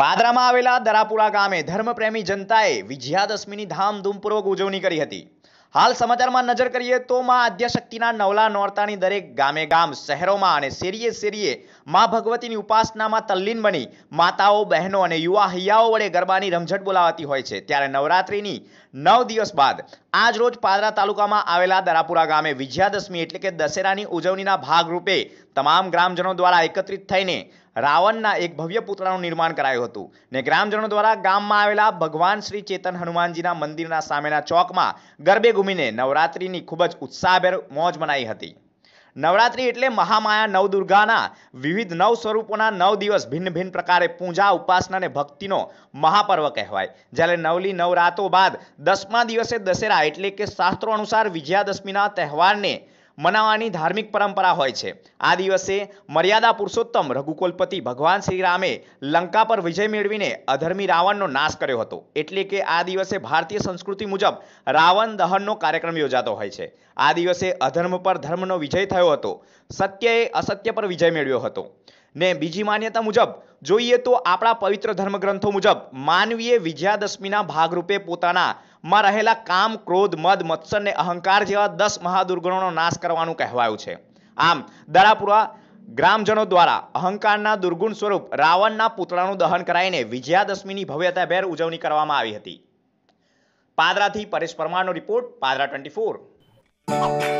પાદરામાં આવેલા દરાપુરા ગામે ધર્મપ્રેમી જનતાએ વિજયાદશમીની ધામધૂમપૂર્વક ઉજવણી કરી હતી હાલ સમાચારમાં નજર કરીએ તો માં આદ્યશક્તિના નવલા નોરતાની દરેક ગામે ગામ શહેરોમાં અને શેરીએ શેરીએ માં ભગવતીની ઉપાસનામાં તલ્લીન બની માતાઓ બહેનો અને યુવા હૈયાઓ વડે ગરબાની રમઝટ બોલાવાતી હોય છે ત્યારે નવરાત્રીની નવ દિવસ બાદ આજ રોજ પાદરા તાલુકામાં આવેલા દરાપુરા ગામે વિજયાદશમી એટલે કે દશેરાની ઉજવણીના ભાગરૂપે તમામ ગ્રામજનો દ્વારા એકત્રિત થઈને રાવણના એક ભવ્ય પુતળાનું નિર્માણ કરાયું હતું ને ગ્રામજનો દ્વારા ગામમાં આવેલા ભગવાન શ્રી ચેતન હનુમાનજીના મંદિરના સામેના ચોકમાં ગરબે ઘૂમીને નવરાત્રિની ખૂબ જ ઉત્સાહભેર મોજ મનાઈ હતી નવરાત્રિ એટલે મહામાયા નવદુર્ગાના વિવિધ નવ સ્વરૂપોના નવ દિવસ ભિન્ન ભિન્ન પ્રકારે પૂજા ઉપાસના અને ભક્તિનો મહાપર્વ કહેવાય જ્યારે નવલી નવરાતો બાદ દસમા દિવસે દશેરા એટલે કે શાસ્ત્રો અનુસાર વિજયાદશમીના તહેવારને મનાવવાની ધાર્મિક પરંપરા હોય છે આ દિવસે મર્યાદા પુરુષોત્તમ રઘુકુલપતિ ભગવાન શ્રી રામે લંકા પર વિજય મેળવીને અધર્મી રાવણનો નાશ કર્યો હતો એટલે કે આ દિવસે ભારતીય સંસ્કૃતિ મુજબ રાવણ દહનનો કાર્યક્રમ યોજાતો હોય છે આ દિવસે અધર્મ પર ધર્મનો વિજય થયો હતો સત્યએ અસત્ય પર વિજય મેળવ્યો હતો ને બીજી માન્યતા મુજબ જોઈએ તો આપણા પવિત્ર ધર્મગ્રંથો મુજબ માનવીએ વિજયાદશમીના ભાગરૂપે પોતાનામાં રહેલા કામ ક્રોધ મદ મત્સર ને અહંકાર જેવા દસ મહાદુર્ગણોનો નાશ કરવાનું કહેવાયું છે આમ દરાપુરા ગ્રામજનો દ્વારા અહંકારના દુર્ગુણ સ્વરૂપ રાવણના પુતળાનું દહન કરાઈને વિજયાદશમીની ભેર ઉજવણી કરવામાં આવી હતી પાદરાથી પરેશ પરમારનો રિપોર્ટ પાદરા ટ્વેન્ટી ફોર